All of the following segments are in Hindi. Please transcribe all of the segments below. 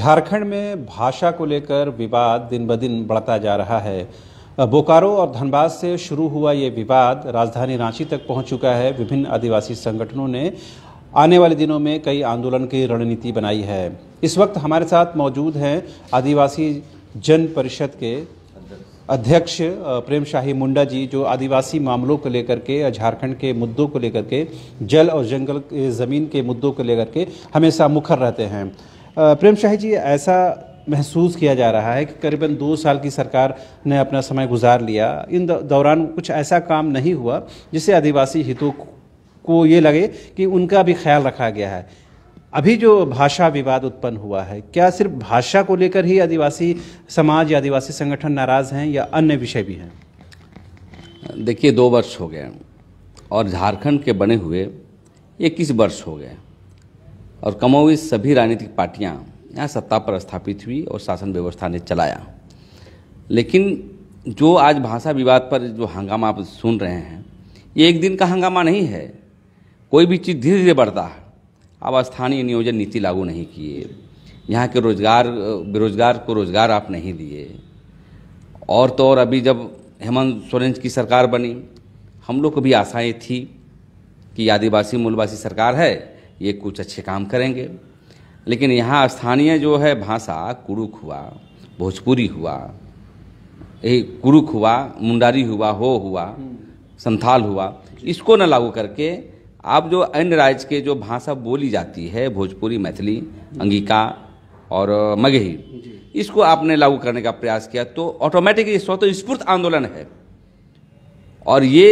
झारखंड में भाषा को लेकर विवाद दिन ब दिन बढ़ता जा रहा है बोकारो और धनबाद से शुरू हुआ ये विवाद राजधानी रांची तक पहुंच चुका है विभिन्न आदिवासी संगठनों ने आने वाले दिनों में कई आंदोलन की रणनीति बनाई है इस वक्त हमारे साथ मौजूद हैं आदिवासी जन परिषद के अध्यक्ष प्रेम शाही मुंडा जी जो आदिवासी मामलों को लेकर के झारखंड के मुद्दों को लेकर के जल और जंगल के ज़मीन के मुद्दों को लेकर के हमेशा मुखर रहते हैं प्रेम शाह जी ऐसा महसूस किया जा रहा है कि करीबन दो साल की सरकार ने अपना समय गुजार लिया इन दौरान कुछ ऐसा काम नहीं हुआ जिससे आदिवासी हितों को ये लगे कि उनका भी ख्याल रखा गया है अभी जो भाषा विवाद उत्पन्न हुआ है क्या सिर्फ भाषा को लेकर ही आदिवासी समाज या आदिवासी संगठन नाराज़ हैं या अन्य विषय भी हैं देखिए दो वर्ष हो गए और झारखंड के बने हुए इक्कीस वर्ष हो गए और कमोवी सभी राजनीतिक पार्टियां यहाँ सत्ता पर स्थापित हुई और शासन व्यवस्था ने चलाया लेकिन जो आज भाषा विवाद पर जो हंगामा आप सुन रहे हैं ये एक दिन का हंगामा नहीं है कोई भी चीज़ धीरे धीरे बढ़ता है अब स्थानीय नियोजन नीति लागू नहीं किए यहाँ के रोजगार बेरोजगार को रोजगार आप नहीं दिए और तो और अभी जब हेमंत सोरेन की सरकार बनी हम लोग को भी आशाएँ थी कि आदिवासी मूलवासी सरकार है ये कुछ अच्छे काम करेंगे लेकिन यहाँ स्थानीय जो है भाषा कुरुक हुआ भोजपुरी हुआ यही कुरुक हुआ मुंडारी हुआ हो हुआ संथाल हुआ इसको न लागू करके आप जो अन्य राज्य के जो भाषा बोली जाती है भोजपुरी मैथिली अंगिका और मगही इसको आपने लागू करने का प्रयास किया तो ऑटोमेटिकली स्वतः स्फूर्त आंदोलन है और ये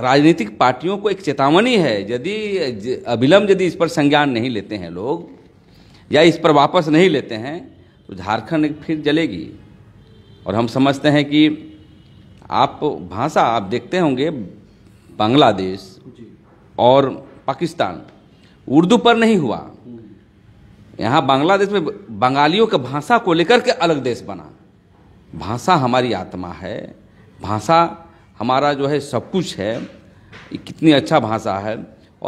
राजनीतिक पार्टियों को एक चेतावनी है यदि अविलंब यदि इस पर संज्ञान नहीं लेते हैं लोग या इस पर वापस नहीं लेते हैं तो झारखंड फिर जलेगी और हम समझते हैं कि आप भाषा आप देखते होंगे बांग्लादेश और पाकिस्तान उर्दू पर नहीं हुआ यहाँ बांग्लादेश में बंगालियों के भाषा को लेकर के अलग देश बना भाषा हमारी आत्मा है भाषा हमारा जो है सब कुछ है कितनी अच्छा भाषा है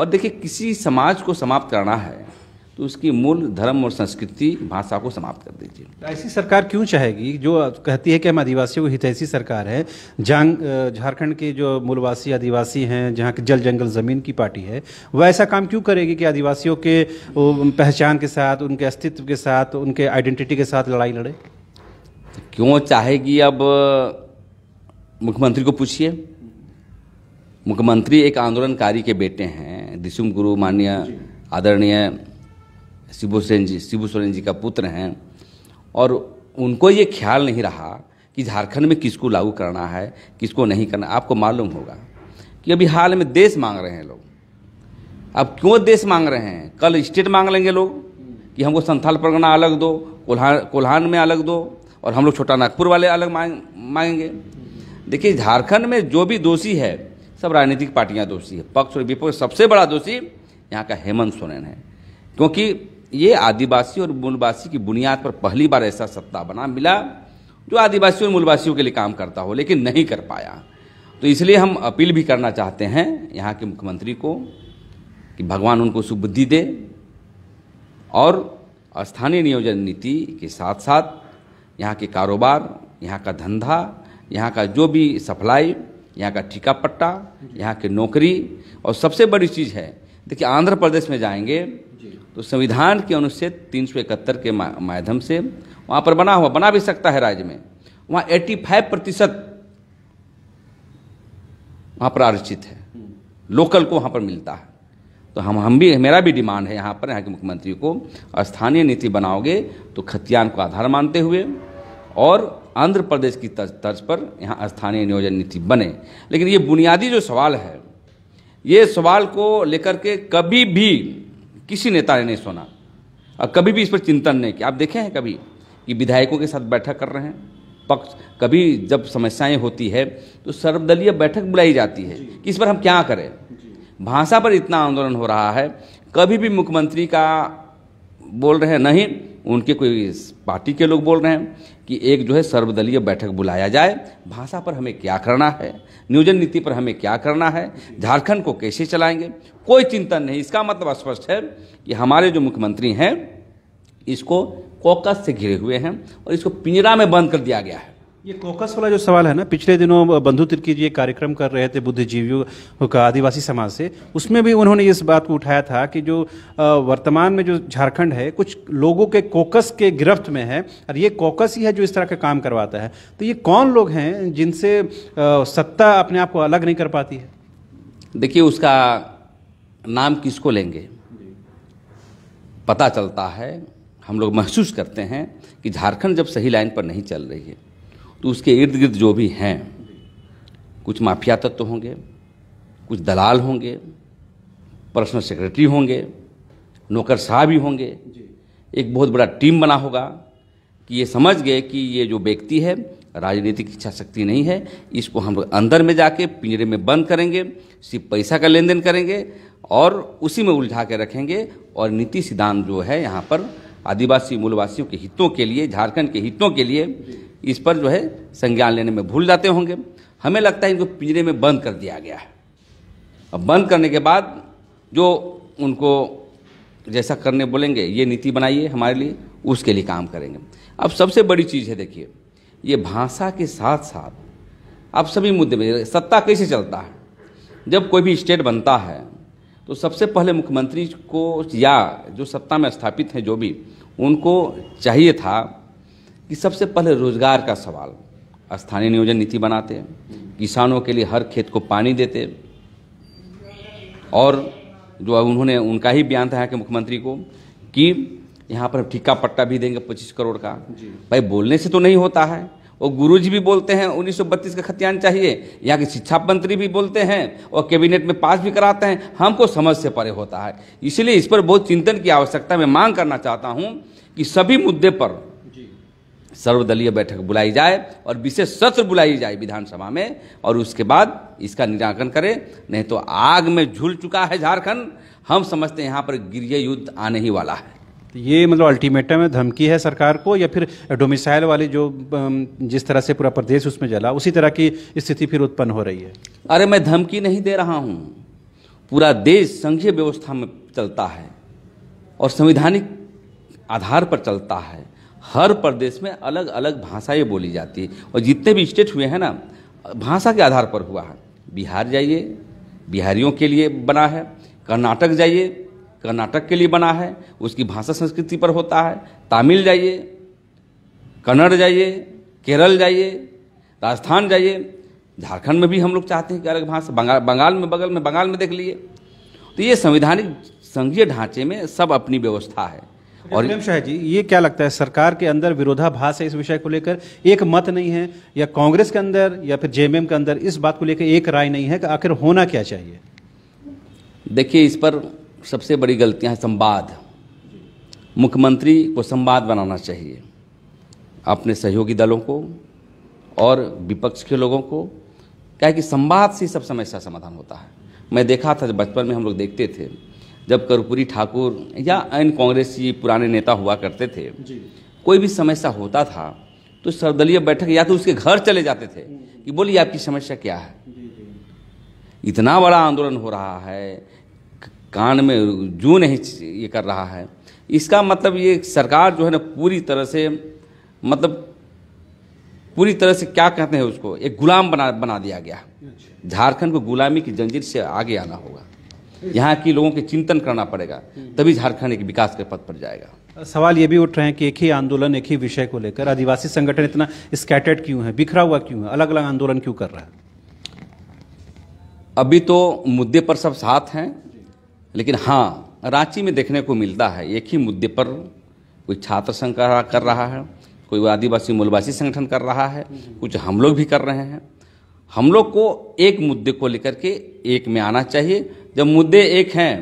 और देखिए किसी समाज को समाप्त करना है तो उसकी मूल धर्म और संस्कृति भाषा को समाप्त कर दीजिए तो ऐसी सरकार क्यों चाहेगी जो कहती है कि हम आदिवासियों को हितैषी सरकार है जहाँ झारखंड के जो मूलवासी आदिवासी हैं जहाँ जल जंगल ज़मीन की पार्टी है वह ऐसा काम क्यों करेगी कि आदिवासियों के पहचान के साथ उनके अस्तित्व के साथ उनके आइडेंटिटी के साथ लड़ाई लड़े क्यों चाहेगी अब मुख्यमंत्री को पूछिए मुख्यमंत्री एक आंदोलनकारी के बेटे हैं दिशुम गुरु माननीय आदरणीय शिबू सोरेन जी शिबू सोरेन जी का पुत्र हैं और उनको ये ख्याल नहीं रहा कि झारखंड में किसको लागू करना है किसको नहीं करना आपको मालूम होगा कि अभी हाल में देश मांग रहे हैं लोग अब क्यों देश मांग रहे हैं कल स्टेट मांग लेंगे लोग कि हमको संथाल परगना अलग दो कोल्हान कोल्हान में अलग दो और हम लोग छोटा नागपुर वाले अलग मांग मांगेंगे देखिए झारखंड में जो भी दोषी है सब राजनीतिक पार्टियां दोषी है पक्ष और विपक्ष सबसे बड़ा दोषी यहाँ का हेमंत सोरेन है क्योंकि ये आदिवासी और मूलवासी की बुनियाद पर पहली बार ऐसा सत्ता बना मिला जो आदिवासी और मूलवासियों के लिए काम करता हो लेकिन नहीं कर पाया तो इसलिए हम अपील भी करना चाहते हैं यहाँ के मुख्यमंत्री को कि भगवान उनको सुबुद्धि दे और स्थानीय नियोजन नीति के साथ साथ यहाँ के कारोबार यहाँ का धंधा यहाँ का जो भी सप्लाई यहाँ का ठीका पट्टा यहाँ की नौकरी और सबसे बड़ी चीज़ है देखिए आंध्र प्रदेश में जाएंगे तो संविधान के अनुच्छेद तीन सौ इकहत्तर के माध्यम से वहाँ पर बना हुआ बना भी सकता है राज्य में वहाँ 85 प्रतिशत वहाँ पर आरक्षित है लोकल को वहाँ पर मिलता है तो हम हम भी मेरा भी डिमांड है यहाँ पर यहाँ के मुख्यमंत्री को स्थानीय नीति बनाओगे तो खतियान को आधार मानते हुए और आंध्र प्रदेश की तर्ज पर यहाँ स्थानीय नियोजन नीति बने लेकिन ये बुनियादी जो सवाल है ये सवाल को लेकर के कभी भी किसी नेता ने नहीं सुना और कभी भी इस पर चिंतन नहीं किया आप देखे हैं कभी कि विधायकों के साथ बैठक कर रहे हैं पक्ष कभी जब समस्याएं होती है तो सर्वदलीय बैठक बुलाई जाती है कि इस पर हम क्या करें भाषा पर इतना आंदोलन हो रहा है कभी भी मुख्यमंत्री का बोल रहे हैं नहीं उनके कोई पार्टी के लोग बोल रहे हैं कि एक जो है सर्वदलीय बैठक बुलाया जाए भाषा पर हमें क्या करना है नियोजन नीति पर हमें क्या करना है झारखंड को कैसे चलाएंगे कोई चिंतन नहीं इसका मतलब स्पष्ट है कि हमारे जो मुख्यमंत्री हैं इसको कोकस से घिरे हुए हैं और इसको पिंजरा में बंद कर दिया गया है ये कोकस वाला जो सवाल है ना पिछले दिनों बंधु तिर्की जी कार्यक्रम कर रहे थे बुद्धिजीवियों का आदिवासी समाज से उसमें भी उन्होंने इस बात को उठाया था कि जो वर्तमान में जो झारखंड है कुछ लोगों के कोकस के गिरफ्त में है और ये कोकस ही है जो इस तरह का काम करवाता है तो ये कौन लोग हैं जिनसे सत्ता अपने आप को अलग नहीं कर पाती है देखिए उसका नाम किसको लेंगे पता चलता है हम लोग महसूस करते हैं कि झारखंड जब सही लाइन पर नहीं चल रही है तो उसके इर्द गिर्द जो भी हैं कुछ माफिया तत्व तो होंगे कुछ दलाल होंगे पर्सनल सेक्रेटरी होंगे नौकर साहब भी होंगे एक बहुत बड़ा टीम बना होगा कि ये समझ गए कि ये जो व्यक्ति है राजनीतिक इच्छा शक्ति नहीं है इसको हम अंदर में जाके पिंजरे में बंद करेंगे सिर्फ पैसा का लेन देन करेंगे और उसी में उलझा के रखेंगे और नीति सिद्धांत जो है यहाँ पर आदिवासी मूलवासियों के हितों के लिए झारखंड के हितों के लिए इस पर जो है संज्ञान लेने में भूल जाते होंगे हमें लगता है इनको पिंजरे में बंद कर दिया गया है अब बंद करने के बाद जो उनको जैसा करने बोलेंगे ये नीति बनाइए हमारे लिए उसके लिए काम करेंगे अब सबसे बड़ी चीज़ है देखिए ये भाषा के साथ साथ आप सभी मुद्दे में सत्ता कैसे चलता है जब कोई भी स्टेट बनता है तो सबसे पहले मुख्यमंत्री को या जो सत्ता में स्थापित हैं जो भी उनको चाहिए था कि सबसे पहले रोजगार का सवाल स्थानीय नियोजन नीति बनाते किसानों के लिए हर खेत को पानी देते और जो उन्होंने उनका ही बयान था कि मुख्यमंत्री को कि यहाँ पर ठिक्का पट्टा भी देंगे पच्चीस करोड़ का भाई बोलने से तो नहीं होता है और गुरुजी भी बोलते हैं 1932 का खतियान चाहिए यहाँ के शिक्षा मंत्री भी बोलते हैं और कैबिनेट में पास भी कराते हैं हमको समझ से परे होता है इसलिए इस पर बहुत चिंतन की आवश्यकता मैं मांग करना चाहता हूँ कि सभी मुद्दे पर सर्वदलीय बैठक बुलाई जाए और विशेष सत्र बुलाई जाए विधानसभा में और उसके बाद इसका निराकरण करें नहीं तो आग में झूल चुका है झारखंड हम समझते हैं यहाँ पर गिरिय युद्ध आने ही वाला है तो ये मतलब अल्टीमेटम है धमकी है सरकार को या फिर डोमिसाइल वाली जो जिस तरह से पूरा प्रदेश उसमें जला उसी तरह की स्थिति फिर उत्पन्न हो रही है अरे मैं धमकी नहीं दे रहा हूँ पूरा देश संघीय व्यवस्था में चलता है और संवैधानिक आधार पर चलता है हर प्रदेश में अलग अलग भाषाएं बोली जाती है और जितने भी स्टेट हुए हैं ना भाषा के आधार पर हुआ है बिहार जाइए बिहारियों के लिए बना है कर्नाटक जाइए कर्नाटक के लिए बना है उसकी भाषा संस्कृति पर होता है तमिल जाइए कन्नड़ जाइए केरल जाइए राजस्थान जाइए झारखंड में भी हम लोग चाहते हैं कि अलग भाषा बंगाल बंगाल में बगल में बंगाल में देख लिए तो ये संवैधानिक संघीय ढांचे में सब अपनी व्यवस्था है और शाह जी ये क्या लगता है सरकार के अंदर विरोधाभास है इस विषय को लेकर एक मत नहीं है या कांग्रेस के अंदर या फिर जेएमएम के अंदर इस बात को लेकर एक राय नहीं है कि आखिर होना क्या चाहिए देखिए इस पर सबसे बड़ी गलतियां हैं संवाद मुख्यमंत्री को संवाद बनाना चाहिए अपने सहयोगी दलों को और विपक्ष के लोगों को क्या कि संवाद से सब समस्या समाधान होता है मैं देखा था जब बचपन में हम लोग देखते थे जब कर्पूरी ठाकुर या अन्य कांग्रेस पुराने नेता हुआ करते थे कोई भी समस्या होता था तो सर्वदलीय बैठक या तो उसके घर चले जाते थे कि बोलिए आपकी समस्या क्या है इतना बड़ा आंदोलन हो रहा है कान में जू नहीं ये कर रहा है इसका मतलब ये सरकार जो है ना पूरी तरह से मतलब पूरी तरह से क्या कहते हैं उसको एक गुलाम बना बना दिया गया अच्छा। झारखंड को गुलामी की जंजीर से आगे आना होगा यहाँ के लोगों के चिंतन करना पड़ेगा तभी झारखंड एक विकास के पथ पर जाएगा सवाल ये भी उठ रहे हैं कि एक ही आंदोलन एक ही विषय को लेकर आदिवासी संगठन इतना स्कैटर्ड क्यों है बिखरा हुआ क्यों है अलग अलग आंदोलन क्यों कर रहा है अभी तो मुद्दे पर सब साथ हैं लेकिन हाँ रांची में देखने को मिलता है एक ही मुद्दे पर कोई छात्र संघ कर रहा है कोई आदिवासी मूलवासी संगठन कर रहा है कुछ हम लोग भी कर रहे हैं हम लोग को एक मुद्दे को लेकर के एक में आना चाहिए जब मुद्दे एक हैं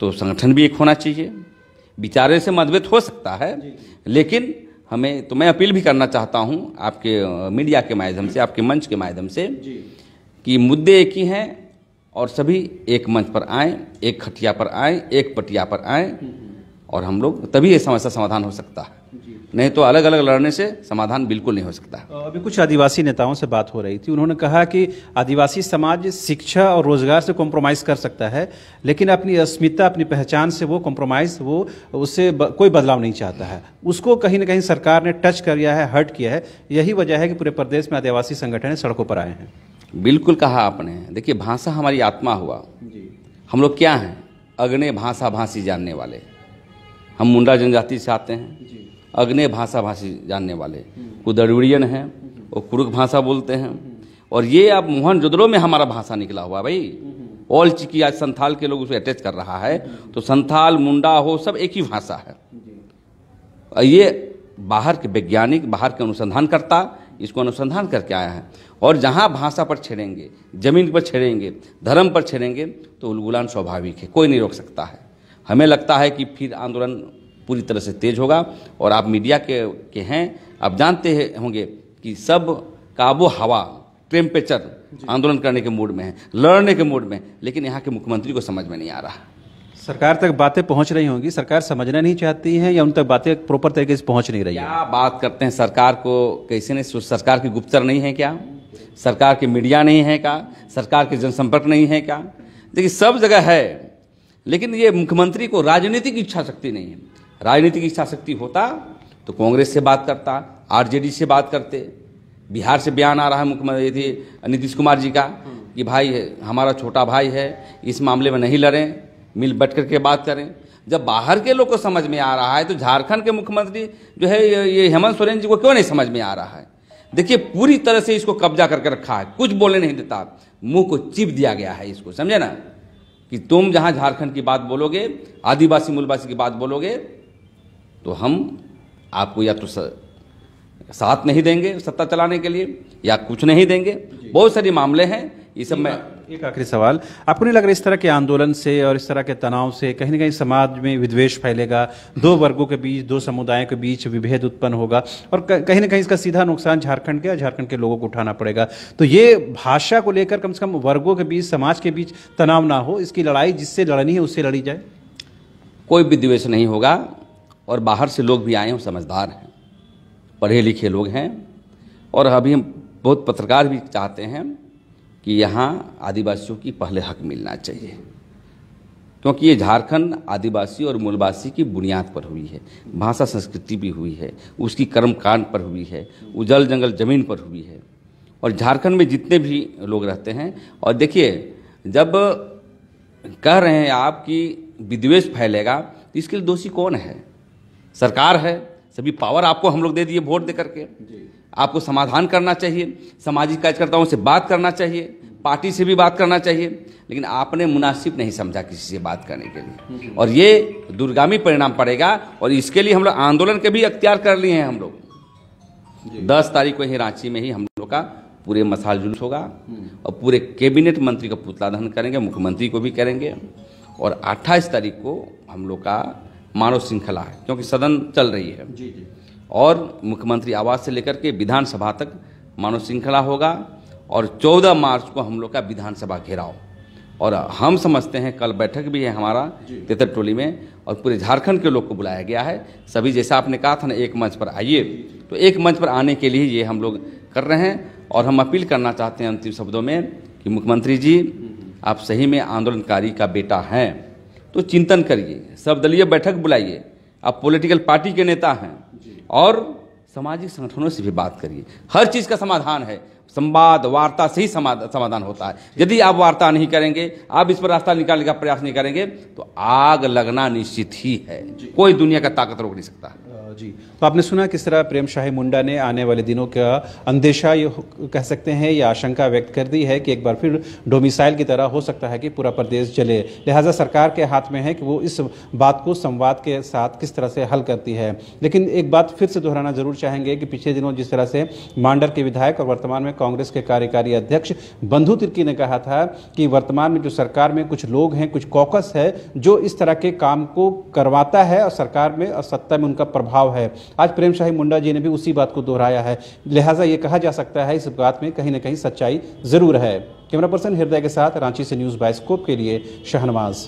तो संगठन भी एक होना चाहिए विचारे से मतभेद हो सकता है लेकिन हमें तो मैं अपील भी करना चाहता हूं आपके मीडिया के माध्यम से आपके मंच के माध्यम से कि मुद्दे एक ही हैं और सभी एक मंच पर आएं एक खटिया पर आएं एक पटिया पर आएं हम्म, हम्म। और हम लोग तभी ये समस्या समाधान हो सकता है नहीं तो अलग अलग लड़ने से समाधान बिल्कुल नहीं हो सकता अभी कुछ आदिवासी नेताओं से बात हो रही थी उन्होंने कहा कि आदिवासी समाज शिक्षा और रोजगार से कॉम्प्रोमाइज़ कर सकता है लेकिन अपनी अस्मिता अपनी पहचान से वो कॉम्प्रोमाइज़ वो उससे ब, कोई बदलाव नहीं चाहता है उसको कहीं ना कहीं सरकार ने टच कर लिया है हर्ट किया है यही वजह है कि पूरे प्रदेश में आदिवासी संगठन सड़कों पर आए हैं बिल्कुल कहा आपने देखिए भाषा हमारी आत्मा हुआ हम लोग क्या हैं अग्नि भाषा भाषी जानने वाले हम मुंडा जनजाति से आते हैं अग्नि भाषा भाषी जानने वाले कुदड़ुड़ियन हैं वो कुरुक भाषा बोलते हैं और ये अब मोहन जोदड़ो में हमारा भाषा निकला हुआ भाई ऑल चिकी आज संथाल के लोग उसे अटैच कर रहा है तो संथाल मुंडा हो सब एक ही भाषा है ये बाहर के वैज्ञानिक बाहर के अनुसंधानकर्ता इसको अनुसंधान करके आया है और जहाँ भाषा पर छेड़ेंगे जमीन पर छेड़ेंगे धर्म पर छेड़ेंगे तो उलगुलान स्वाभाविक है कोई नहीं रोक सकता है हमें लगता है कि फिर आंदोलन पूरी तरह से तेज होगा और आप मीडिया के के हैं आप जानते होंगे कि सब काबो हवा टेम्परेचर आंदोलन करने के मूड में है लड़ने के मूड में लेकिन यहाँ के मुख्यमंत्री को समझ में नहीं आ रहा सरकार तक बातें पहुंच रही होंगी सरकार समझना नहीं चाहती है या उन तक बातें प्रॉपर तरीके से पहुंच नहीं रही है बात करते हैं सरकार को कैसे नहीं सरकार की गुप्तर नहीं है क्या सरकार की मीडिया नहीं है क्या सरकार के जनसंपर्क नहीं है क्या देखिए सब जगह है लेकिन ये मुख्यमंत्री को राजनीतिक इच्छा शक्ति नहीं है राजनीतिक इच्छा शक्ति होता तो कांग्रेस से बात करता आरजेडी से बात करते बिहार से बयान आ रहा है मुख्यमंत्री नीतीश कुमार जी का कि भाई हमारा छोटा भाई है इस मामले में नहीं लड़ें मिल बट करके बात करें जब बाहर के लोग को समझ में आ रहा है तो झारखंड के मुख्यमंत्री जो है ये हेमंत सोरेन जी को क्यों नहीं समझ में आ रहा है देखिए पूरी तरह से इसको कब्जा करके रखा है कुछ बोले नहीं देता मुंह को चिप दिया गया है इसको समझे ना कि तुम जहां झारखंड की बात बोलोगे आदिवासी मूलवासी की बात बोलोगे तो हम आपको या तो साथ नहीं देंगे सत्ता चलाने के लिए या कुछ नहीं देंगे बहुत सारे मामले हैं ये सब मैं एक आखिरी सवाल आपको नहीं लग रहा इस तरह के आंदोलन से और इस तरह के तनाव से कहीं ना कहीं समाज में विद्वेष फैलेगा दो वर्गों के बीच दो समुदायों के बीच विभेद उत्पन्न होगा और कहीं ना कहीं इसका सीधा नुकसान झारखंड के और झारखंड के लोगों को उठाना पड़ेगा तो ये भाषा को लेकर कम से कम वर्गों के बीच समाज के बीच तनाव ना हो इसकी लड़ाई जिससे लड़नी है उससे लड़ी जाए कोई विद्वेष नहीं होगा और बाहर से लोग भी आए हैं समझदार हैं पढ़े लिखे लोग हैं और अभी हम बहुत पत्रकार भी चाहते हैं कि यहाँ आदिवासियों की पहले हक मिलना चाहिए क्योंकि ये झारखंड आदिवासी और मूलवासी की बुनियाद पर हुई है भाषा संस्कृति भी हुई है उसकी कर्मकांड पर हुई है उजल जंगल जमीन पर हुई है और झारखंड में जितने भी लोग रहते हैं और देखिए जब कह रहे हैं आप कि विद्वेष फैलेगा तो इसके लिए दोषी कौन है सरकार है सभी पावर आपको हम लोग दे दिए वोट दे करके आपको समाधान करना चाहिए सामाजिक कार्यकर्ताओं से बात करना चाहिए पार्टी से भी बात करना चाहिए लेकिन आपने मुनासिब नहीं समझा किसी से बात करने के लिए और ये दुर्गामी परिणाम पड़ेगा और इसके लिए हम लोग आंदोलन के भी अख्तियार कर लिए हैं हम लोग दस तारीख को ही रांची में ही हम लोग का पूरे मसाल जुलूस होगा और पूरे कैबिनेट मंत्री का पुतला दहन करेंगे मुख्यमंत्री को भी करेंगे और अट्ठाईस तारीख को हम लोग का मानव श्रृंखला है क्योंकि सदन चल रही है जी जी और मुख्यमंत्री आवास से लेकर के विधानसभा तक मानव श्रृंखला होगा और 14 मार्च को हम लोग का विधानसभा घेराव और हम समझते हैं कल बैठक भी है हमारा तेतर टोली में और पूरे झारखंड के लोग को बुलाया गया है सभी जैसा आपने कहा था ना एक मंच पर आइए तो एक मंच पर आने के लिए ये हम लोग कर रहे हैं और हम अपील करना चाहते हैं अंतिम शब्दों में कि मुख्यमंत्री जी आप सही में आंदोलनकारी का बेटा हैं तो चिंतन करिए सब दलीय बैठक बुलाइए आप पॉलिटिकल पार्टी के नेता हैं और सामाजिक संगठनों से भी बात करिए हर चीज़ का समाधान है संवाद वार्ता से ही समाधान होता है यदि आप वार्ता नहीं करेंगे आप इस पर रास्ता निकालने का प्रयास नहीं करेंगे तो आग लगना निश्चित ही है कोई दुनिया का ताकत रोक नहीं सकता जी तो आपने सुना किस तरह प्रेम शाही मुंडा ने आने वाले दिनों का अंदेशा ये कह सकते हैं या आशंका व्यक्त कर दी है कि एक बार फिर डोमिसाइल की तरह हो सकता है कि पूरा प्रदेश जले लिहाजा सरकार के हाथ में है कि वो इस बात को संवाद के साथ किस तरह से हल करती है लेकिन एक बात फिर से दोहराना जरूर चाहेंगे कि पिछले दिनों जिस तरह से मांडर के विधायक और वर्तमान में कांग्रेस के कार्यकारी अध्यक्ष बंधु तिर्की ने कहा था कि वर्तमान में जो सरकार में कुछ लोग हैं कुछ कॉकस है जो इस तरह के काम को करवाता है और सरकार में और सत्ता में उनका प्रभाव है आज प्रेम शाही मुंडा जी ने भी उसी बात को दोहराया है लिहाजा ये कहा जा सकता है इस बात में कहीं ना कहीं सच्चाई ज़रूर है कैमरा पर्सन हृदय के साथ रांची से न्यूज़ बाइस्कोप के लिए शहनवाज़